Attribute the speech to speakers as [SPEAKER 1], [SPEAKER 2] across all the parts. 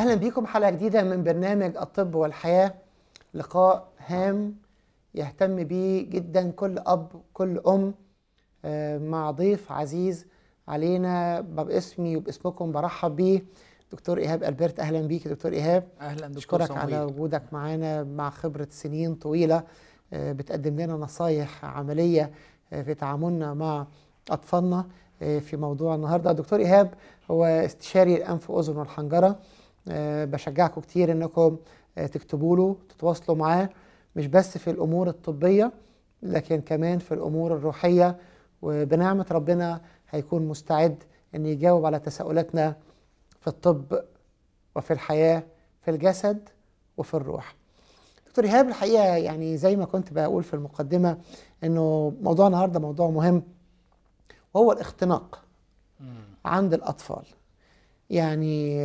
[SPEAKER 1] اهلا بيكم حلقه جديده من برنامج الطب والحياه لقاء هام يهتم به جدا كل اب كل ام آه، مع ضيف عزيز علينا باسمي وباسمكم برحب بيه دكتور ايهاب البرت اهلا بيك دكتور ايهاب اهلا دكتور اشكرك على وجودك معانا مع خبره سنين طويله آه، بتقدم لنا نصايح عمليه آه، في تعاملنا مع اطفالنا في موضوع النهارده دكتور ايهاب هو استشاري الانف واذن والحنجره آه، بشجعكم كتير انكم آه، تكتبوا له تتواصلوا معاه مش بس في الامور الطبيه لكن كمان في الامور الروحيه وبنعمه ربنا هيكون مستعد ان يجاوب على تساؤلاتنا في الطب وفي الحياه في الجسد وفي الروح. دكتور ايهاب الحقيقه يعني زي ما كنت بقول في المقدمه انه موضوع النهارده موضوع مهم وهو الاختناق عند الاطفال. يعني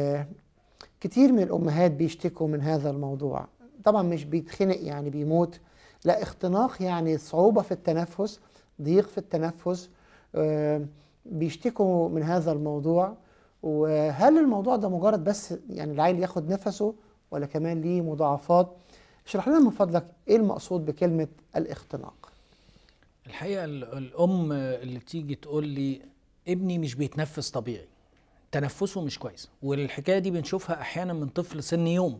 [SPEAKER 1] كتير من الأمهات بيشتكوا من هذا الموضوع طبعا مش بيتخنق يعني بيموت لا اختناق يعني صعوبة في التنفس ضيق في التنفس آه، بيشتكوا من هذا الموضوع وهل الموضوع ده مجرد بس يعني العيل ياخد نفسه ولا كمان ليه مضاعفات اشرح لنا من فضلك ايه المقصود بكلمة الاختناق
[SPEAKER 2] الحقيقة الأم اللي بتيجي تقول لي ابني مش بيتنفس طبيعي تنفسه مش كويس والحكايه دي بنشوفها احيانا من طفل سن يوم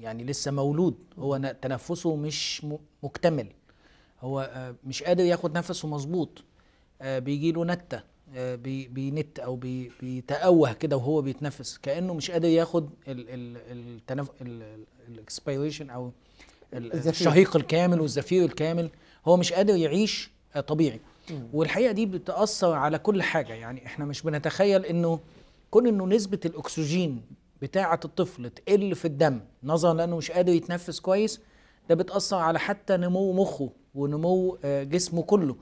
[SPEAKER 2] يعني لسه مولود هو تنفسه مش مكتمل هو آه، مش قادر ياخد نفسه مظبوط آه، بيجي له نته آه، بينت او بيتأوه كده وهو بيتنفس كانه مش قادر ياخد الاكسبيريشن او الشهيق الكامل والزفير الكامل هو مش قادر يعيش طبيعي والحقيقه دي بتاثر على كل حاجه يعني احنا مش بنتخيل انه كون انه نسبه الاكسجين بتاعه الطفل تقل في الدم نظرا لانه مش قادر يتنفس كويس ده بتاثر على حتى نمو مخه ونمو آه، جسمه كله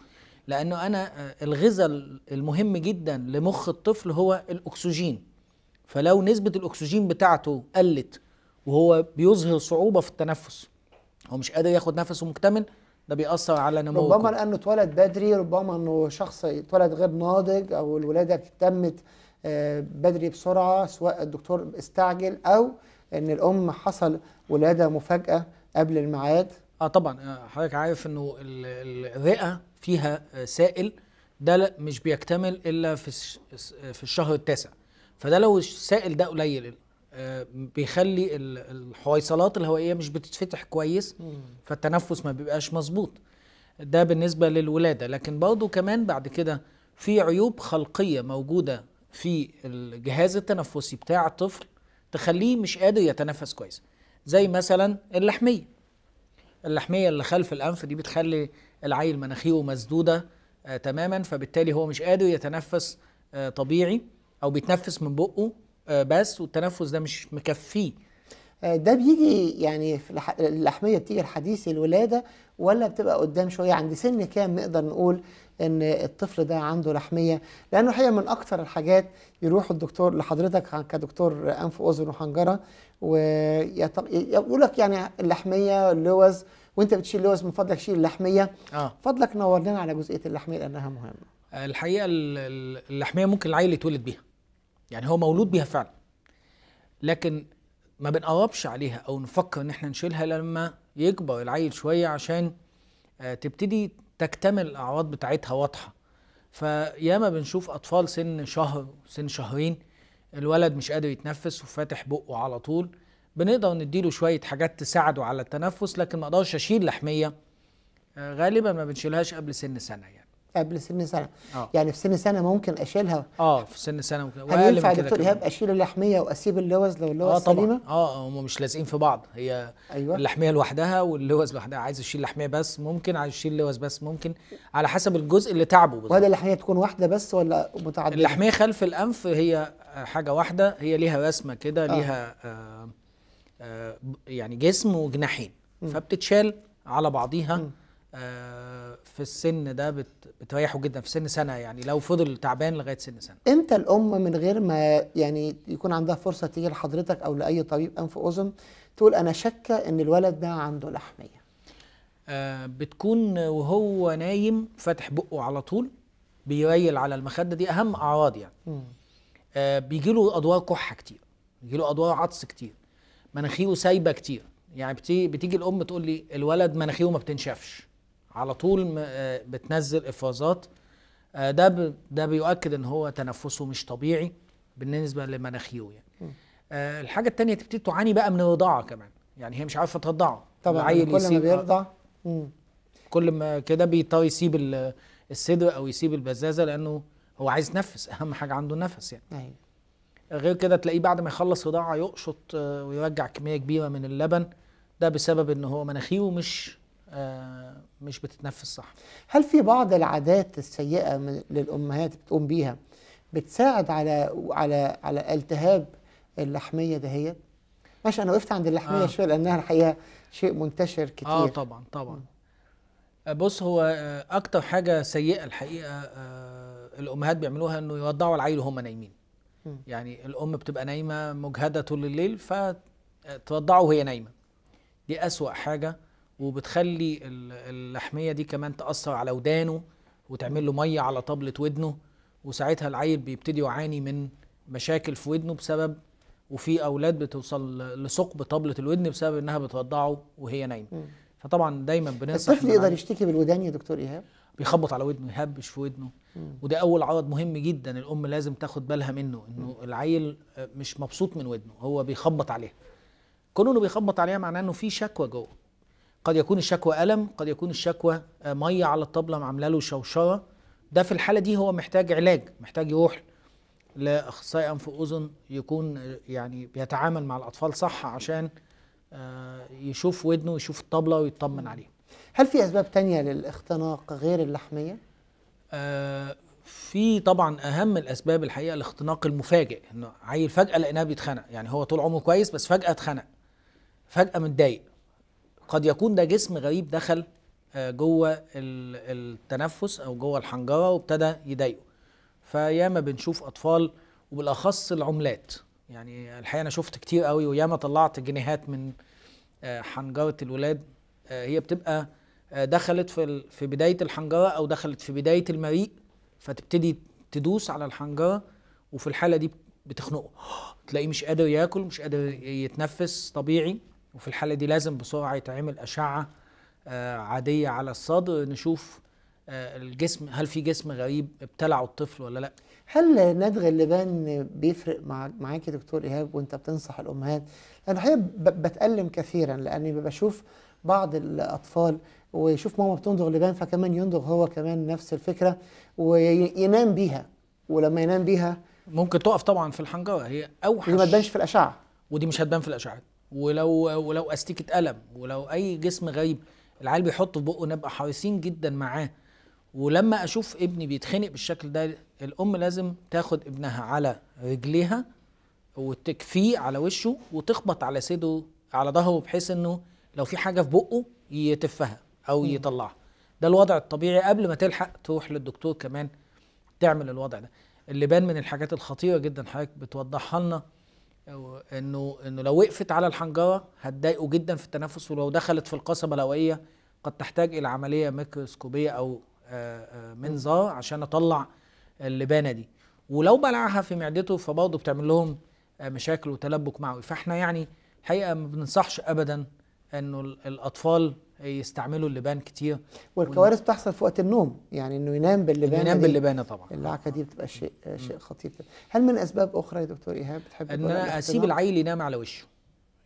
[SPEAKER 2] لانه انا آه، الغذاء المهم جدا لمخ الطفل هو الاكسجين فلو نسبه الاكسجين بتاعته قلت وهو بيظهر صعوبه في التنفس هو مش قادر ياخد نفسه مكتمل ده بيأثر على نموه ربما لأنه
[SPEAKER 1] اتولد بدري ربما أنه شخص اتولد غير ناضج أو الولادة تمت بدري بسرعه سواء الدكتور استعجل او ان الام حصل ولاده مفاجاه قبل الميعاد اه طبعا آه حضرتك عارف انه
[SPEAKER 2] الرئه فيها سائل ده مش بيكتمل الا في في الشهر التاسع فده لو السائل ده قليل آه بيخلي الحويصلات الهوائيه مش بتتفتح كويس فالتنفس ما بيبقاش مظبوط ده بالنسبه للولاده لكن برضه كمان بعد كده في عيوب خلقيه موجوده في الجهاز التنفسي بتاع الطفل تخليه مش قادر يتنفس كويس زي مثلا اللحميه اللحميه اللي خلف الانف دي بتخلي العيل مناخيره مسدوده آه تماما فبالتالي هو مش قادر يتنفس آه طبيعي او بيتنفس من بقه آه بس والتنفس ده مش مكفيه
[SPEAKER 1] آه، ده بيجي يعني في اللحميه بتيجي الحديث الولاده ولا بتبقى قدام شويه عند سن كام نقدر نقول ان الطفل ده عنده لحميه لانه هي من اكثر الحاجات يروح الدكتور لحضرتك كدكتور انف واذن وحنجره ويقول لك يعني اللحميه اللوز وانت بتشيل لوز من فضلك شيل اللحميه آه. فضلك نور لنا على جزئيه اللحميه لانها مهمه
[SPEAKER 2] الحقيقه اللحميه ممكن العيل يتولد بيها يعني هو مولود بيها فعلا لكن ما بنقربش عليها او نفكر ان احنا نشيلها لما يكبر العيل شويه عشان آه، تبتدي تكتمل الاعراض بتاعتها واضحه فياما بنشوف اطفال سن شهر سن شهرين الولد مش قادر يتنفس وفاتح بقه على طول بنقدر نديله شويه حاجات تساعده على التنفس لكن ما اقدرش اشيل لحميه آه، غالبا ما
[SPEAKER 1] بنشيلهاش قبل سن سنه يعني. قبل سن سنه أوه. يعني في سن سنه ممكن اشيلها
[SPEAKER 2] اه في سن سنه ممكن هل ينفع دكتور ايهاب
[SPEAKER 1] اشيل اللحميه واسيب اللوز لو اللوز آه سليمه
[SPEAKER 2] اه هم مش لازقين في بعض هي أيوة. اللحميه لوحدها واللوز لوحدها عايز اشيل لحميه بس ممكن عايز اشيل لوز بس ممكن على حسب الجزء اللي تعبه بالظبط وهل
[SPEAKER 1] اللحميه تكون واحده بس ولا متعدده اللحميه
[SPEAKER 2] خلف الانف هي حاجه واحده هي ليها رسمه كده آه. ليها آه آه يعني جسم وجناحين فبتتشال على بعضيها آه في السن ده بت... بتريحه جدا في سن سنه يعني لو فضل تعبان لغايه سن سنه
[SPEAKER 1] امتى الام من غير ما يعني يكون عندها فرصه تيجي لحضرتك او لاي طبيب انف واذن تقول انا شاكه ان الولد ده عنده لحميه
[SPEAKER 2] آه بتكون وهو نايم فاتح بقه على طول بيريل على المخده دي اهم اعراض يعني آه بيجي له ادوار كحه كتير بيجي له ادوار عطس كتير مناخيره سايبه كتير يعني بتيجي الام تقول لي الولد مناخيره ما بتنشفش على طول آه، بتنزل افرازات آه، ده ده بيؤكد ان هو تنفسه مش طبيعي بالنسبه لمناخيره يعني آه، الحاجه الثانيه تبتدي تعاني بقى من الرضاعه كمان يعني هي مش عارفه ترضعه طبعا العيل يعني كل ما بيرضع كل ما كده بيضطر يسيب الصدر او يسيب البزازه لانه هو عايز يتنفس اهم حاجه عنده النفس يعني أيوة. غير كده تلاقيه بعد ما يخلص رضاعه يقشط ويرجع كميه كبيره من
[SPEAKER 1] اللبن ده بسبب ان هو مناخيره مش آه، مش بتتنفس صح هل في بعض العادات السيئه للامهات بتقوم بيها بتساعد على على على التهاب اللحميه دهيت ماشي انا وقفت عند اللحميه آه. شويه لانها الحقيقه شيء منتشر آه، كتير اه طبعا
[SPEAKER 2] طبعا آه، بص هو اكتر حاجه سيئه الحقيقه الامهات بيعملوها انه يوضعوا العيل وهم نايمين م. يعني الام بتبقى نايمه مجهده طول الليل فتوضعه وهي نايمه دي اسوا حاجه وبتخلي اللحميه دي كمان تاثر على ودانه وتعمل له ميه على طبله ودنه وساعتها العيل بيبتدي يعاني من مشاكل في ودنه بسبب وفي اولاد بتوصل لثقب طبله الودن بسبب انها بتوضعه وهي نايمه فطبعا دايما بننصح الطفل يقدر
[SPEAKER 1] يشتكي بالودان يا دكتور
[SPEAKER 2] ايهاب بيخبط على ودنه يهبش في ودنه وده اول عرض مهم جدا الام لازم تاخد بالها منه انه العيل مش مبسوط من ودنه هو بيخبط عليها كونه بيخبط عليها معناه انه في شكوى جوه قد يكون الشكوى ألم قد يكون الشكوى آه، مية على الطبلة عاملة له شوشرة ده في الحالة دي هو محتاج علاج محتاج يروح لأخصائي أنف أذن يكون آه، يعني بيتعامل مع الأطفال صح عشان
[SPEAKER 1] آه، يشوف ودنه ويشوف الطبلة ويطمن عليه هل في أسباب تانية للاختناق غير اللحمية؟
[SPEAKER 2] آه في طبعا أهم الأسباب الحقيقة الاختناق المفاجئ إنه عيل فجأة لقيناه بيتخنق يعني هو طول عمره كويس بس فجأة اتخنق فجأة متضايق قد يكون ده جسم غريب دخل آه، جوه التنفس او جوه الحنجره وابتدى يضايقه فياما بنشوف اطفال وبالاخص العملات يعني الحقيقه انا شفت كتير قوي وياما طلعت جنيهات من آه، حنجره الولاد آه، هي بتبقى دخلت في في بدايه الحنجره او دخلت في بدايه المريء فتبتدي تدوس على الحنجره وفي الحاله دي بتخنقه تلاقيه مش قادر ياكل مش قادر يتنفس طبيعي وفي الحالة دي لازم بسرعة يتعمل أشعة آه، عادية على الصدر نشوف آه، الجسم هل في جسم غريب ابتلعه الطفل ولا لا
[SPEAKER 1] هل ندغ اللبان بيفرق مع معاك يا دكتور ايهاب وانت بتنصح الامهات انا الحقيقه بتالم كثيرا لاني بشوف بعض الاطفال ويشوف ماما بتنضغ لبان فكمان ينضغ هو كمان نفس الفكره وينام بيها ولما ينام بيها
[SPEAKER 2] ممكن تقف طبعا في الحنجره هي اوحش
[SPEAKER 1] ما تبانش في الاشعه
[SPEAKER 2] ودي مش هتبان في الاشعه ولو ولو استيكه قلم ولو اي جسم غريب العيال بيحطوا في بقه نبقى حريصين جدا معاه ولما اشوف ابني بيتخنق بالشكل ده الام لازم تاخد ابنها على رجليها وتكفيه على وشه وتخبط على صدره على ظهره بحيث انه لو في حاجه في بقه يتفها او يطلعها ده الوضع الطبيعي قبل ما تلحق تروح للدكتور كمان تعمل الوضع ده اللي بان من الحاجات الخطيره جدا حضرتك بتوضحها لنا انه انه لو وقفت على الحنجره هتضايقه جدا في التنفس ولو دخلت في القصبه الهوائيه قد تحتاج الى عمليه ميكروسكوبيه او آه، آه، منظار عشان اطلع اللبانه دي ولو بلعها في معدته فبرضه بتعمل لهم آه، مشاكل وتلبك معوي فاحنا يعني الحقيقه ما بننصحش ابدا انه الاطفال يستعملوا اللبان كتير والكوارث
[SPEAKER 1] بتحصل في وقت النوم يعني انه ينام باللبانه ينام باللبانه طبعا اللعكه دي بتبقى شيء شيء خطير هل من اسباب اخرى يا دكتور ايهاب بتحب ان انا اسيب العيل
[SPEAKER 2] ينام على وشه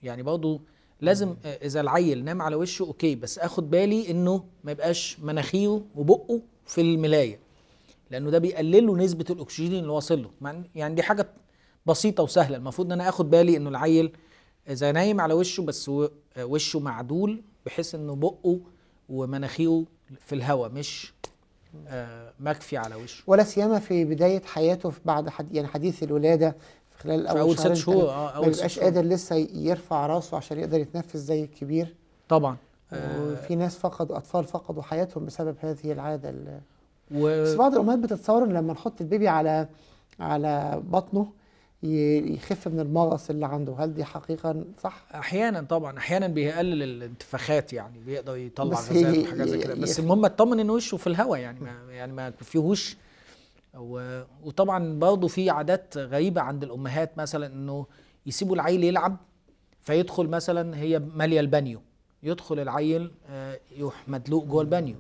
[SPEAKER 2] يعني برضه لازم آه، اذا العيل نام على وشه اوكي بس اخد بالي انه ما يبقاش مناخيره وبقه في الملايه لانه ده بيقلل له نسبه الاكسجين اللي واصل له يعني دي حاجه بسيطه وسهله المفروض ان انا اخد بالي انه العيل اذا نايم على وشه بس آه، وشه معدول بحيث انه بقه ومناخيره في الهواء مش آه مكفي على وشه
[SPEAKER 1] ولا سيما في بدايه حياته في بعد حد يعني حديث الولاده في خلال اول, أول ست شهور اه اول ما بيبقاش قادر لسه يرفع راسه عشان يقدر يتنفس زي الكبير طبعا وفي آه، ناس فقدوا اطفال فقدوا حياتهم بسبب هذه العاده
[SPEAKER 2] و... بس بعض الامهات
[SPEAKER 1] بتتصور لما نحط البيبي على على بطنه يخف من المغص اللي عنده هل دي حقيقه صح
[SPEAKER 2] احيانا طبعا احيانا بيقلل الانتفاخات يعني بيقدر يطلع غازات وحاجات زي كده بس
[SPEAKER 1] المهم اطمن ان وشه
[SPEAKER 2] في الهواء يعني ما يعني ما فيهوش وطبعا برضه في عادات غريبه عند الامهات مثلا انه يسيبوا العيل يلعب فيدخل مثلا هي ماليه البانيو يدخل العيل آه، يروح مدلوق جوه البانيو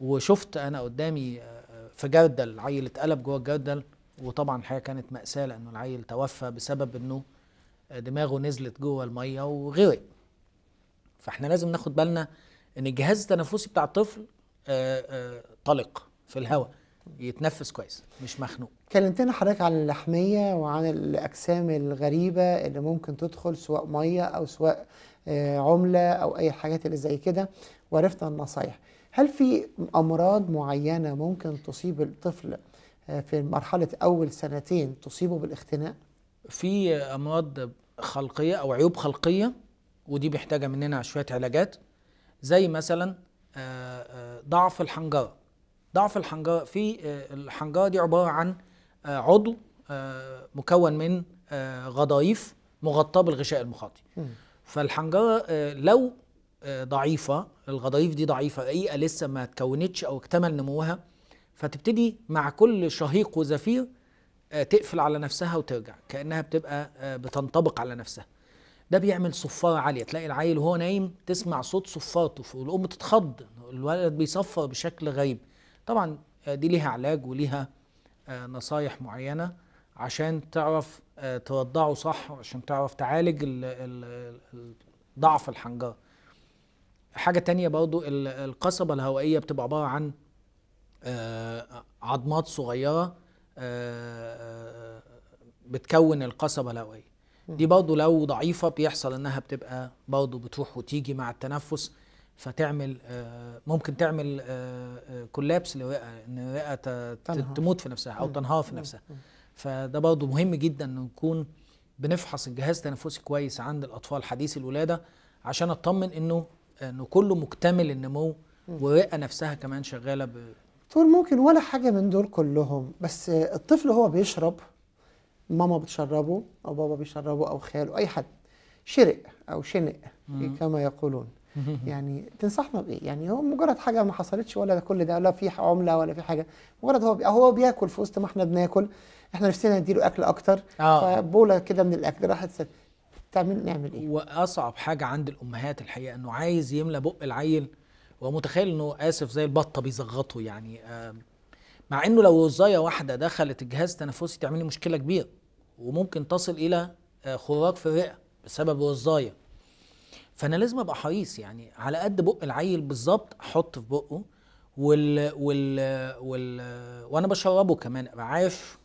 [SPEAKER 2] وشفت انا قدامي آه، آه، في جردل عيل اتقلب جوه الجردل وطبعا الحقيقه كانت ماساه لانه العيل توفى بسبب انه دماغه نزلت جوه الميه وغرق فاحنا لازم ناخد بالنا ان الجهاز التنفسي بتاع الطفل آه، آه، طلق في الهواء يتنفس كويس مش مخنوق
[SPEAKER 1] كلمتنا حضرتك عن اللحميه وعن الاجسام الغريبه اللي ممكن تدخل سواء ميه او سواء آه، عمله او اي حاجات اللي زي كده وعرفنا النصايح هل في امراض معينه ممكن تصيب الطفل في مرحلة أول سنتين تصيبه بالاختناق؟
[SPEAKER 2] في أمراض خلقية أو عيوب خلقية ودي محتاجة مننا شوية علاجات زي مثلا آه، آه، ضعف الحنجرة ضعف الحنجرة في آه، الحنجرة دي عبارة عن عضو مكون من غضايف مغطاة بالغشاء المخاطي فالحنجرة لو ضعيفة الغضايف دي ضعيفة رقيقة لسه ما تكونتش أو اكتمل نموها فتبتدي مع كل شهيق وزفير آه، تقفل على نفسها وترجع كانها بتبقى آه، بتنطبق على نفسها ده بيعمل صفاره عاليه تلاقي العيل وهو نايم تسمع صوت صفارته والام تتخض الولد بيصفر بشكل غريب طبعا آه، دي ليها علاج وليها نصايح معينه عشان تعرف ترضعه صح وعشان تعرف تعالج ضعف الحنجره حاجه تانية برضو القصبه الهوائيه بتبقى عباره عن آه، عظمات صغيره آه، آه، بتكون القصبه الهوائيه دي برضه لو ضعيفه بيحصل انها بتبقى برضه بتروح وتيجي مع التنفس فتعمل ممكن تعمل كولابس للرئه ان الرئه تموت في نفسها او تنهار في نفسها فده برضه مهم جدا ان نكون بنفحص الجهاز التنفسي كويس عند الاطفال حديث الولاده عشان اطمن انه انه كله مكتمل النمو والرئه نفسها كمان شغاله
[SPEAKER 1] تقول ممكن ولا حاجة من دول كلهم بس الطفل هو بيشرب ماما بتشربه أو بابا بيشربه أو خاله أي حد شرق أو شنق كما يقولون يعني تنصحنا بإيه؟ يعني هو مجرد حاجة ما حصلتش ولا كل ده ولا في عملة ولا في حاجة مجرد هو هو بياكل في وسط ما احنا بناكل احنا نفسنا نديله أكل أكتر آه. فبولة كده من الأكل راحت تعمل نعمل إيه؟ وأصعب حاجة عند
[SPEAKER 2] الأمهات الحقيقة إنه عايز يملى بق العيل ومتخيل انه اسف زي البطه بيزغطه يعني آه، مع انه لو وظايه واحده دخلت الجهاز التنفسي تعمل مشكله كبيره وممكن تصل الى آه، خراج في الرئه بسبب وظايه فانا لازم ابقى حريص يعني على قد بق العيل بالظبط احط في بقه وال وال وال وانا بشربه كمان ابقى عارف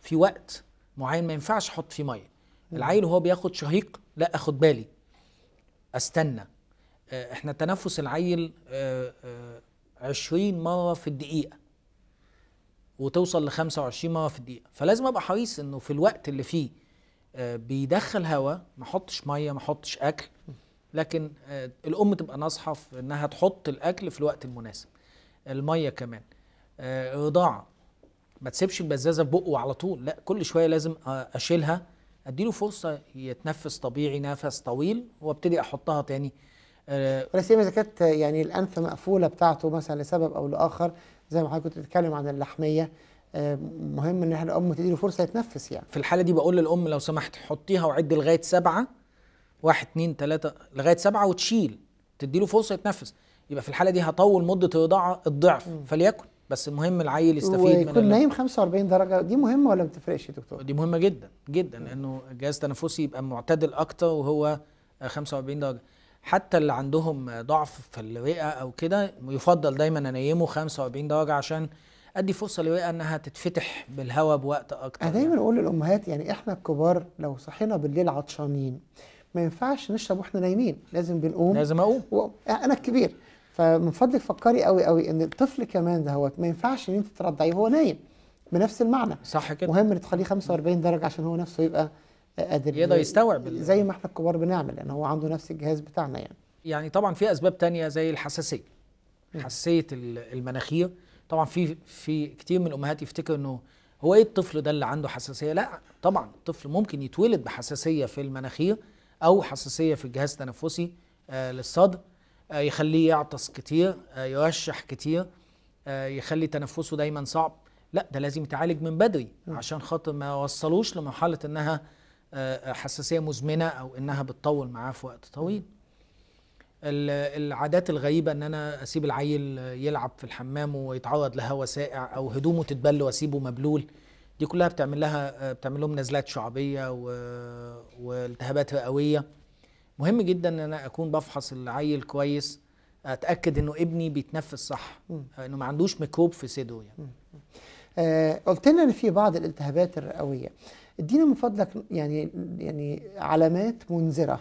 [SPEAKER 2] في وقت معين ما ينفعش احط فيه ميه العيل وهو بياخد شهيق لا اخد بالي استنى آه، احنا تنفس العيل 20 آه، آه، مره في الدقيقه وتوصل ل 25 مره في الدقيقه فلازم ابقى حريص انه في الوقت اللي فيه بيدخل هواء ما احطش ميه ما احطش اكل لكن الام تبقى ناصحه في انها تحط الاكل في الوقت المناسب الميه كمان الرضاعه ما تسيبش البزازه في بقه على طول لا كل شويه لازم اشيلها اديله فرصه يتنفس طبيعي نفس طويل وابتدي احطها
[SPEAKER 1] تاني آه، ولا سيما اذا كانت يعني الانف مقفوله بتاعته مثلا لسبب او لاخر زي ما حضرتك كنت بتتكلم عن اللحميه آه، مهم ان احنا الام تديله فرصه يتنفس يعني في
[SPEAKER 2] الحاله دي بقول للام لو سمحت حطيها وعد لغايه سبعه واحد اتنين تلاته لغايه سبعه وتشيل تديله فرصه يتنفس يبقى في الحاله دي هطول مده الرضاعه الضعف فليكن بس المهم العيل يستفيد من ويكون نايم
[SPEAKER 1] 45 درجه دي مهمه ولا ما بتفرقش يا دكتور؟ دي مهمه
[SPEAKER 2] جدا جدا لانه الجهاز التنفسي يبقى معتدل اكتر وهو 45 درجه حتى اللي عندهم ضعف في الرئه او كده يفضل دايما انيمه 45
[SPEAKER 1] درجه عشان ادي فرصه للرئه انها تتفتح
[SPEAKER 2] بالهواء بوقت اكتر انا
[SPEAKER 1] دايما اقول للامهات يعني احنا الكبار لو صحينا بالليل عطشانين ما ينفعش نشرب واحنا نايمين لازم بنقوم لازم اقوم و... انا الكبير فمن فضلك فكري قوي قوي ان الطفل كمان دهوت ما ينفعش ان انت ترضعيه وهو نايم بنفس المعنى صح كده مهم تخليه 45 درجه عشان هو نفسه يبقى قادر يقدر يستوعب زي ما احنا الكبار بنعمل يعني هو عنده نفس الجهاز بتاعنا يعني
[SPEAKER 2] يعني طبعا في اسباب تانية زي الحساسيه حساسيه المناخير طبعا في في كتير من الامهات يفتكر انه هو ايه الطفل ده اللي عنده حساسيه لا طبعا الطفل ممكن يتولد بحساسيه في المناخير او حساسيه في الجهاز التنفسي آه للصدر آه يخليه يعطس كتير آه يرشح كتير آه يخلي تنفسه دايما صعب لا ده لازم يتعالج من بدري عشان خاطر ما وصلوش لمرحله انها آه، حساسيه مزمنه او انها بتطول معاه في وقت طويل العادات الغريبه ان انا اسيب العيل يلعب في الحمام ويتعرض لهواء ساقع او هدومه تتبل واسيبه مبلول دي كلها بتعمل لها بتعمل لهم نزلات شعبيه والتهابات رئويه مهم جدا ان انا اكون بفحص العيل كويس اتاكد انه ابني بيتنفس صح انه ما عندوش
[SPEAKER 1] ميكروب في صدره يعني آه، قلت لنا ان في بعض الالتهابات الرئويه ادينا من فضلك يعني يعني علامات منذره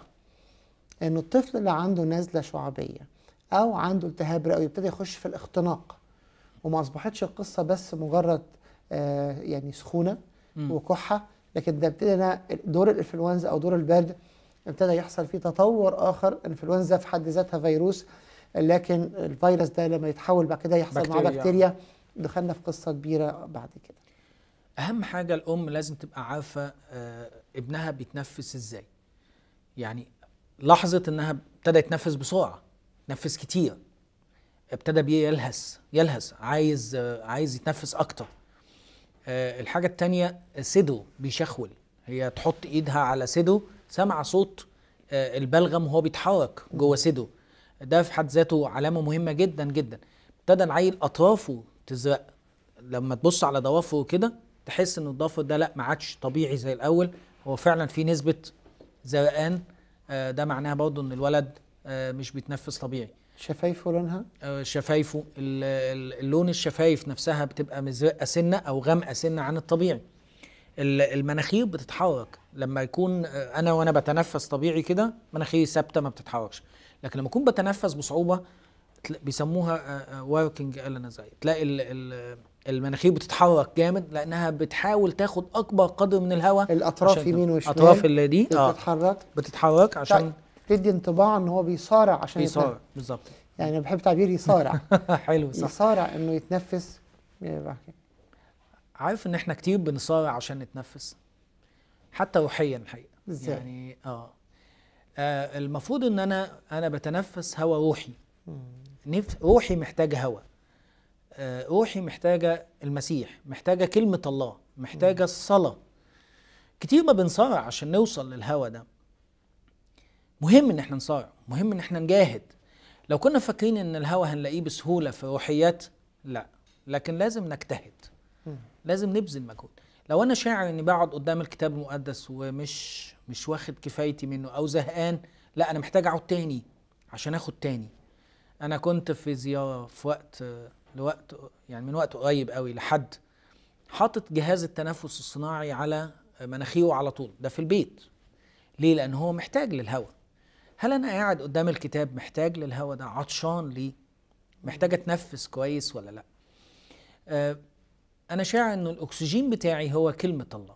[SPEAKER 1] ان الطفل اللي عنده نزله شعبيه او عنده التهاب رئوي يبتدي يخش في الاختناق وما اصبحتش القصه بس مجرد آه يعني سخونه م. وكحه لكن ده ابتدى دور الانفلونزا او دور البرد ابتدى يحصل فيه تطور اخر انفلونزا في حد ذاتها فيروس لكن الفيروس ده لما يتحول بعد كده يحصل مع معاه بكتيريا دخلنا في قصه كبيره بعد كده
[SPEAKER 2] اهم حاجه الام لازم تبقى عارفه آه، ابنها بيتنفس ازاي يعني لحظه انها ابتدى يتنفس بسرعه يتنفس كتير ابتدى بيلهس يلهس عايز آه، عايز يتنفس اكتر آه، الحاجه التانية صدره بيشخول هي تحط ايدها على صدره سمع صوت البلغم وهو بيتحرك جوه صدره ده في حد ذاته علامه مهمه جدا جدا ابتدى العيل اطرافه تزرق لما تبص على ضوافره كده تحس ان الضفر ده لا ما عادش طبيعي زي الاول هو فعلا في نسبه زوقان آه، ده معناها برضه ان الولد آه، مش بيتنفس طبيعي شفايفه لونها آه، شفايفه اللون الشفايف نفسها بتبقى مزرقه سنه او غامقه سنه عن الطبيعي المناخير بتتحرك لما يكون انا وانا بتنفس طبيعي كده مناخيري ثابته ما بتتحركش لكن لما اكون بتنفس بصعوبه بيسموها وركينج الانازاي تلاقي المناخير بتتحرك جامد لانها بتحاول تاخد اكبر قدر من الهواء
[SPEAKER 1] الاطراف يمين وشمال الاطراف اللي دي اه بتتحرك بتتحرك طيب، عشان تدي انطباع ان هو بيصارع عشان بيصارع بالظبط يعني انا بحب تعبير يصارع حلو صح يصارع انه يتنفس
[SPEAKER 2] عارف ان احنا كتير بنصارع عشان نتنفس حتى روحيا الحقيقه ازاي يعني اه, آه المفروض ان انا انا بتنفس هواء روحي نف روحي محتاجه هواء آه، روحي محتاجة المسيح محتاجة كلمة الله محتاجة الصلاة كتير ما بنصارع عشان نوصل للهوى ده مهم ان احنا نصارع مهم ان احنا نجاهد لو كنا فاكرين ان الهوى هنلاقيه بسهولة في روحيات لا لكن لازم نجتهد لازم نبذل مجهود لو انا شاعر اني بقعد قدام الكتاب المقدس ومش مش واخد كفايتي منه او زهقان لا انا محتاج اقعد تاني عشان اخد تاني انا كنت في زياره في وقت لوقت يعني من وقت قريب قوي لحد حاطط جهاز التنفس الصناعي على مناخيره على طول ده في البيت ليه لان هو محتاج للهواء هل انا قاعد قدام الكتاب محتاج للهواء ده عطشان ليه محتاج اتنفس كويس ولا لا آه، انا شاعر ان الاكسجين بتاعي هو كلمه الله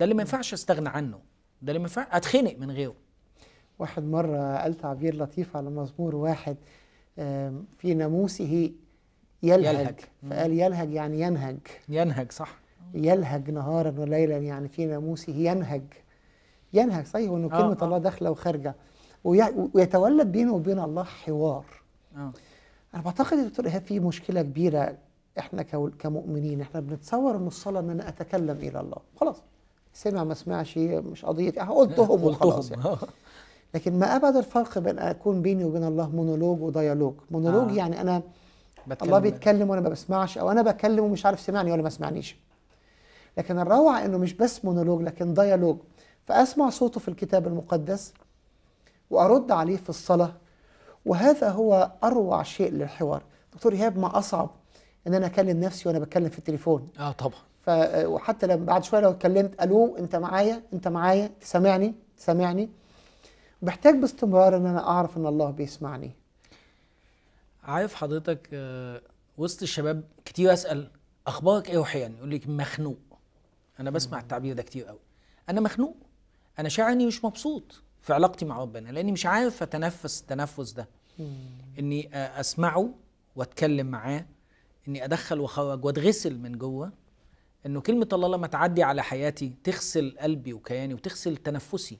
[SPEAKER 2] ده اللي ما ينفعش استغنى عنه ده اللي ما ينفعش اتخنق من غيره
[SPEAKER 1] واحد مره قال تعبير لطيف على مزمور واحد في ناموسه يلهج, يلهج. فقال يلهج يعني ينهج ينهج صح يلهج نهارا وليلا يعني في ناموسه ينهج ينهج صحيح وانه آه، كلمه آه. الله داخله وخارجه ويتولد بينه وبين الله حوار آه. انا بعتقد يا دكتور ايهاب في مشكله كبيره احنا كمؤمنين احنا بنتصور ان الصلاه ان انا اتكلم الى الله خلاص سمع ما سمعش مش قضيه قلتهم وخلاص يعني. آه. لكن ما ابعد الفرق بين اكون بيني وبين الله مونولوج وديالوج مونولوج آه. يعني انا بتكلم الله بيتكلم وانا ما بسمعش او انا بكلم ومش عارف سمعني ولا ما سمعنيش لكن الروعه انه مش بس مونولوج لكن ديالوج فاسمع صوته في الكتاب المقدس وارد عليه في الصلاه وهذا هو اروع شيء للحوار دكتور ايهاب ما اصعب ان انا اكلم نفسي وانا بتكلم في التليفون اه طبعا ف آه، وحتى لما بعد شويه لو اتكلمت الو انت معايا انت معايا سامعني سامعني بحتاج باستمرار ان انا اعرف ان الله بيسمعني
[SPEAKER 2] عارف حضرتك آه، وسط الشباب كتير اسال اخبارك ايه وحيان يعني يقول لك مخنوق انا بسمع التعبير ده كتير قوي انا مخنوق انا شاعر اني مش مبسوط في علاقتي مع ربنا لاني مش عارف اتنفس التنفس ده اني آه، اسمعه واتكلم معاه اني ادخل واخرج واتغسل من جوه انه كلمه الله لما تعدي على حياتي تغسل قلبي وكياني وتغسل تنفسي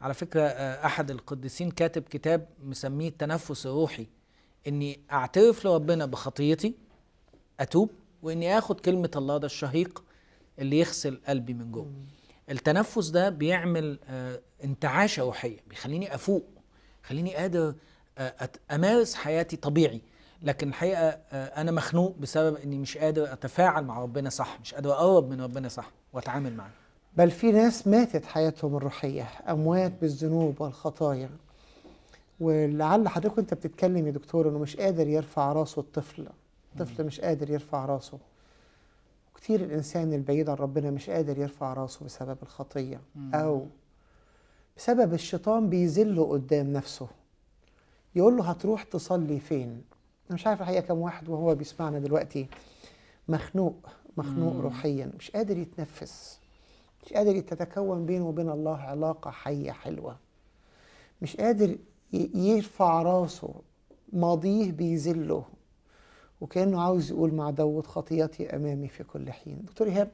[SPEAKER 2] على فكره آه، احد القديسين كاتب كتاب مسميه التنفس الروحي اني اعترف لربنا بخطيتي اتوب واني اخد كلمه الله ده الشهيق اللي يغسل قلبي من جوه التنفس ده بيعمل آه، انتعاشه روحيه بيخليني افوق خليني قادر آه، امارس حياتي طبيعي لكن الحقيقه آه، انا مخنوق بسبب اني مش قادر اتفاعل مع ربنا صح مش قادر اقرب من ربنا صح واتعامل معاه
[SPEAKER 1] بل في ناس ماتت حياتهم الروحيه اموات بالذنوب والخطايا ولعل حضرتك وانت بتتكلم يا دكتور انه مش قادر يرفع راسه الطفل الطفل مش قادر يرفع راسه وكثير الانسان البعيد عن ربنا مش قادر يرفع راسه بسبب الخطيه او بسبب الشيطان بيذله قدام نفسه يقول له هتروح تصلي فين انا مش عارف الحقيقه كم واحد وهو بيسمعنا دلوقتي مخنوق مخنوق روحيا مش قادر يتنفس مش قادر يتتكون بينه وبين الله علاقه حيه حلوه مش قادر يرفع راسه ماضيه بيذله وكانه عاوز يقول مع داود خطيتي امامي في كل حين دكتور ايهاب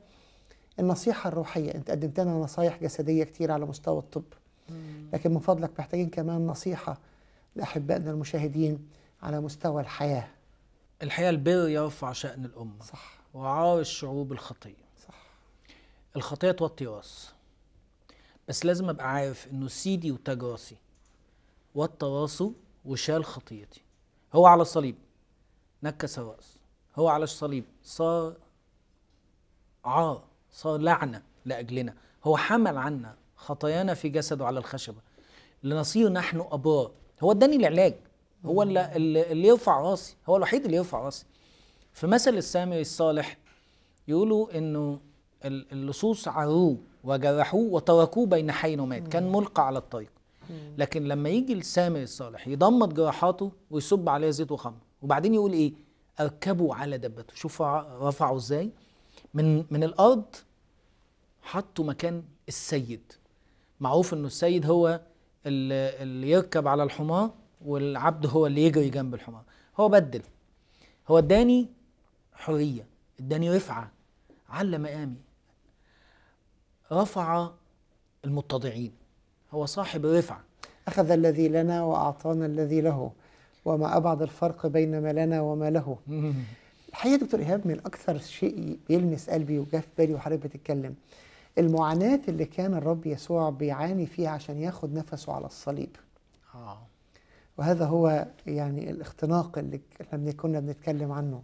[SPEAKER 1] النصيحه الروحيه انت قدمت لنا نصايح جسديه كتير على مستوى الطب لكن من فضلك محتاجين كمان نصيحه لاحبائنا المشاهدين على مستوى الحياه
[SPEAKER 2] الحقيقه البر يرفع شان الامه صح وعار الشعوب الخطيه صح الخطيه توطي راس بس لازم ابقى عارف انه سيدي وتاج راسي والتواصب وشال خطيتي هو على الصليب نكس رأس هو على الصليب صار عا صار لعنة لأجلنا هو حمل عنا خطايانا في جسده على الخشبة لنصير نحن أبرار هو اداني العلاج هو اللي, اللي يرفع راسي هو الوحيد اللي يرفع راسي في مثل السامري الصالح يقولوا انه اللصوص عروه وجرحوه وتركوه بين حين ومات كان ملقى على الطريق لكن لما يجي السامي الصالح يضمد جراحاته ويصب عليها زيت وخمر وبعدين يقول ايه اركبوا على دبته شوف رفعوا ازاي من من الارض حطوا مكان السيد معروف انه السيد هو اللي يركب على الحمار والعبد هو اللي يجري جنب الحمار هو بدل هو اداني حريه اداني رفعه على مقامي
[SPEAKER 1] رفع المتضعين هو صاحب الرفعة أخذ الذي لنا وأعطانا الذي له وما أبعد الفرق بين ما لنا وما له الحقيقة دكتور إيهاب من أكثر شيء بيلمس قلبي وجاف في بالي وحضرتك بتتكلم المعاناة اللي كان الرب يسوع بيعاني فيها عشان ياخد نفسه على الصليب آه. وهذا هو يعني الاختناق اللي احنا كنا بنتكلم عنه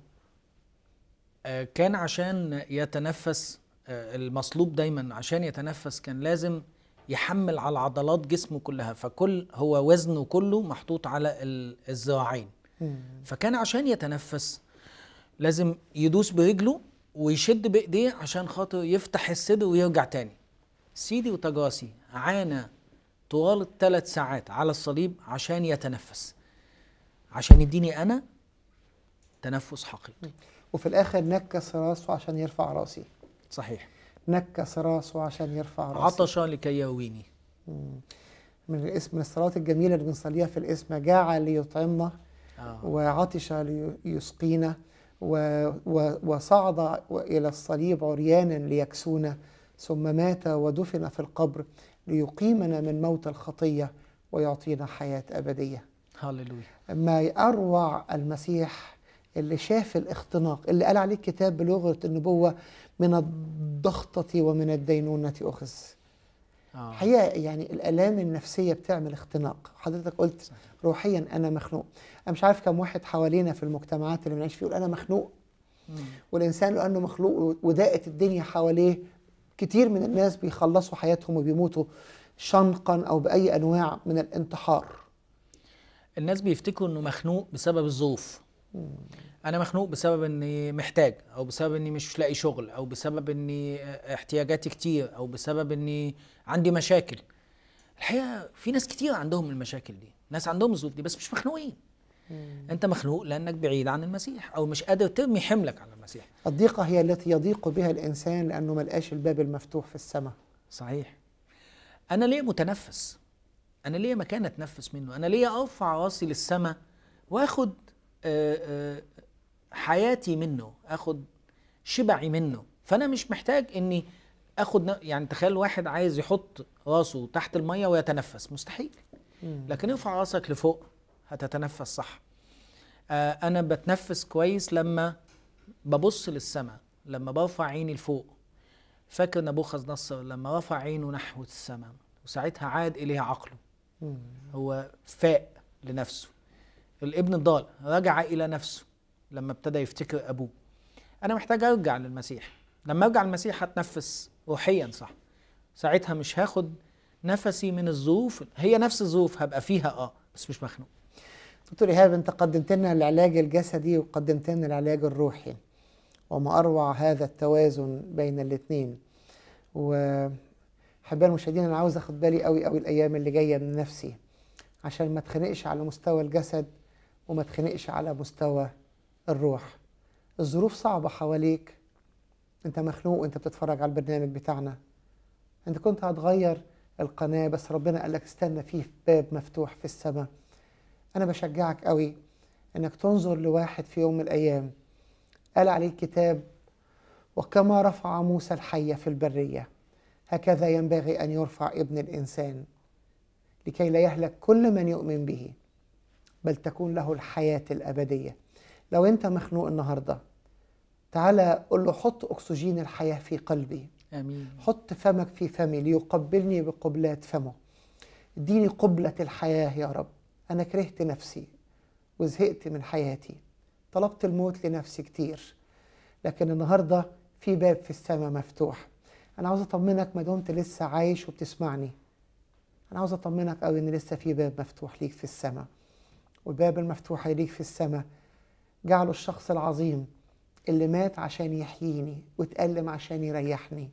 [SPEAKER 2] آه، كان عشان يتنفس آه، المصلوب دايما عشان يتنفس كان لازم يحمل على عضلات جسمه كلها فكل هو وزنه كله محطوط على الذراعين فكان عشان يتنفس لازم يدوس برجله ويشد بايديه عشان خاطر يفتح الصدر ويرجع تاني سيدي وتجاسي عانى طوال الثلاث ساعات على الصليب
[SPEAKER 1] عشان يتنفس عشان يديني انا تنفس حقيقي وفي الاخر نكس راسه عشان يرفع راسي صحيح نكس راسه عشان يرفع راسه عطش
[SPEAKER 2] لكي يهويني
[SPEAKER 1] من الاسم من الصلوات الجميلة اللي بنصليها في الاسم جاع ليطعمنا آه. وعطش ليسقينا و و وصعد إلى الصليب عريانا ليكسونا ثم مات ودفن في القبر ليقيمنا من موت الخطية ويعطينا حياة أبدية هللويا ما أروع المسيح اللي شاف الاختناق اللي قال عليه الكتاب بلغة النبوة من الضغطة ومن الدينونة أخذ آه. حقيقة يعني الآلام النفسية بتعمل اختناق حضرتك قلت روحيا أنا مخنوق أنا مش عارف كم واحد حوالينا في المجتمعات اللي بنعيش فيه يقول أنا مخنوق والإنسان والإنسان لأنه مخلوق وداءة الدنيا حواليه كتير من الناس بيخلصوا حياتهم وبيموتوا شنقا أو بأي أنواع من الانتحار
[SPEAKER 2] الناس بيفتكروا انه مخنوق بسبب الظروف انا مخنوق بسبب اني محتاج او بسبب اني مش لاقي شغل او بسبب اني آه، احتياجاتي كتير او بسبب اني عندي مشاكل الحقيقه في ناس كتير عندهم المشاكل دي ناس عندهم الظروف دي بس مش مخنوقين انت مخنوق لانك بعيد عن المسيح او مش قادر
[SPEAKER 1] ترمي حملك على المسيح الضيقه هي التي يضيق بها الانسان لانه ما لقاش الباب المفتوح في السماء صحيح انا ليه متنفس انا ليه مكان اتنفس منه
[SPEAKER 2] انا ليه ارفع راسي للسماء واخد حياتي منه اخد شبعي منه فانا مش محتاج اني اخد يعني تخيل واحد عايز يحط راسه تحت الميه ويتنفس مستحيل لكن ارفع راسك لفوق هتتنفس صح آه، انا بتنفس كويس لما ببص للسماء لما برفع عيني لفوق فاكر نبوخذ نصر لما رفع عينه نحو السماء وساعتها عاد اليه عقله هو فاق لنفسه الابن الضال رجع الى نفسه لما ابتدى يفتكر ابوه انا محتاج ارجع للمسيح لما ارجع للمسيح هتنفس روحيا صح ساعتها مش هاخد نفسي من الظروف هي نفس الظروف هبقى فيها اه
[SPEAKER 1] بس مش مخنوق دكتور ايهاب انت قدمت لنا العلاج الجسدي وقدمت لنا العلاج الروحي وما اروع هذا التوازن بين الاثنين و حبايبي المشاهدين انا عاوز اخد بالي قوي قوي الايام اللي جايه من نفسي عشان ما اتخانقش على مستوى الجسد وما تخنقش على مستوى الروح الظروف صعبة حواليك انت مخنوق وانت بتتفرج على البرنامج بتاعنا انت كنت هتغير القناة بس ربنا قال لك استنى فيه في باب مفتوح في السماء انا بشجعك قوي انك تنظر لواحد في يوم من الايام قال عليه الكتاب وكما رفع موسى الحية في البرية هكذا ينبغي أن يرفع ابن الإنسان لكي لا يهلك كل من يؤمن به بل تكون له الحياة الأبدية لو أنت مخنوق النهاردة تعالى قل له حط أكسجين الحياة في قلبي أمين. حط فمك في فمي ليقبلني بقبلات فمه اديني قبلة الحياة يا رب أنا كرهت نفسي وزهقت من حياتي طلبت الموت لنفسي كتير لكن النهاردة في باب في السماء مفتوح أنا عاوز أطمنك ما دمت لسه عايش وبتسمعني أنا عاوز أطمنك أوي إن لسه في باب مفتوح ليك في السماء والباب المفتوح يليك في السماء جعله الشخص العظيم اللي مات عشان يحييني وتألم عشان يريحني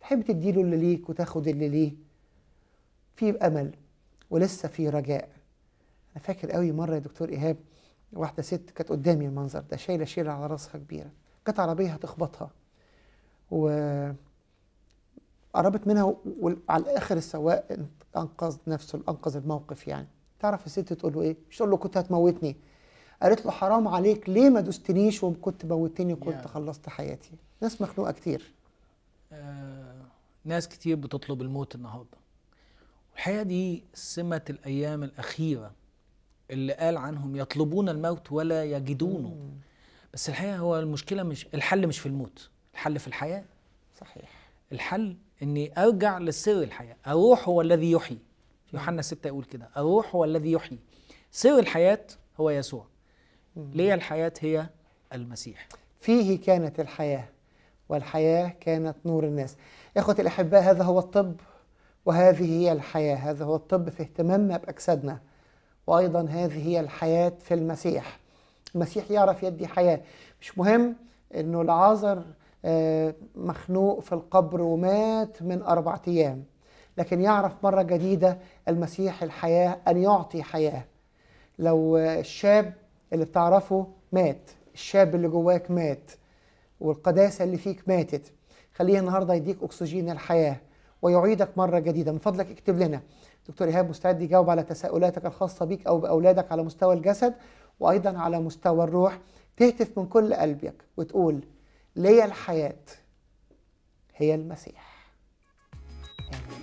[SPEAKER 1] تحب تديله اللي ليك وتاخد اللي ليه في أمل ولسه في رجاء أنا فاكر قوي مرة يا دكتور إيهاب واحدة ست كانت قدامي المنظر ده شايلة شيلة على راسها كبيرة كانت عربية هتخبطها و قربت منها وعلى الاخر السواق انقذ نفسه انقذ الموقف يعني تعرف الست تقول له ايه مش تقول له كنت هتموتني قالت له حرام عليك ليه ما دوستنيش وكنت موتني وكنت يعني. خلصت حياتي ناس مخنوقه كتير
[SPEAKER 2] آه ناس كتير بتطلب الموت النهارده الحقيقه دي سمه الايام الاخيره اللي قال عنهم يطلبون الموت ولا يجدونه مم. بس الحقيقه هو المشكله مش الحل مش في الموت الحل في الحياه صحيح الحل اني ارجع لسر الحياه الروح هو الذي يحيي يوحنا 6 يقول كده الروح هو الذي
[SPEAKER 1] يحيي سر الحياة هو يسوع ليه الحياة هي المسيح فيه كانت الحياة والحياة كانت نور الناس إخوتي الأحباء هذا هو الطب وهذه هي الحياة هذا هو الطب في اهتمامنا بأجسادنا وأيضا هذه هي الحياة في المسيح المسيح يعرف يدي حياة مش مهم أنه العازر آه، مخنوق في القبر ومات من أربعة أيام لكن يعرف مرة جديدة المسيح الحياة أن يعطي حياة لو الشاب اللي بتعرفه مات الشاب اللي جواك مات والقداسة اللي فيك ماتت خليه النهاردة يديك أكسجين الحياة ويعيدك مرة جديدة من فضلك اكتب لنا دكتور إيهاب مستعد يجاوب على تساؤلاتك الخاصة بك أو بأولادك على مستوى الجسد وأيضا على مستوى الروح تهتف من كل قلبك وتقول لي الحياة هي المسيح آمين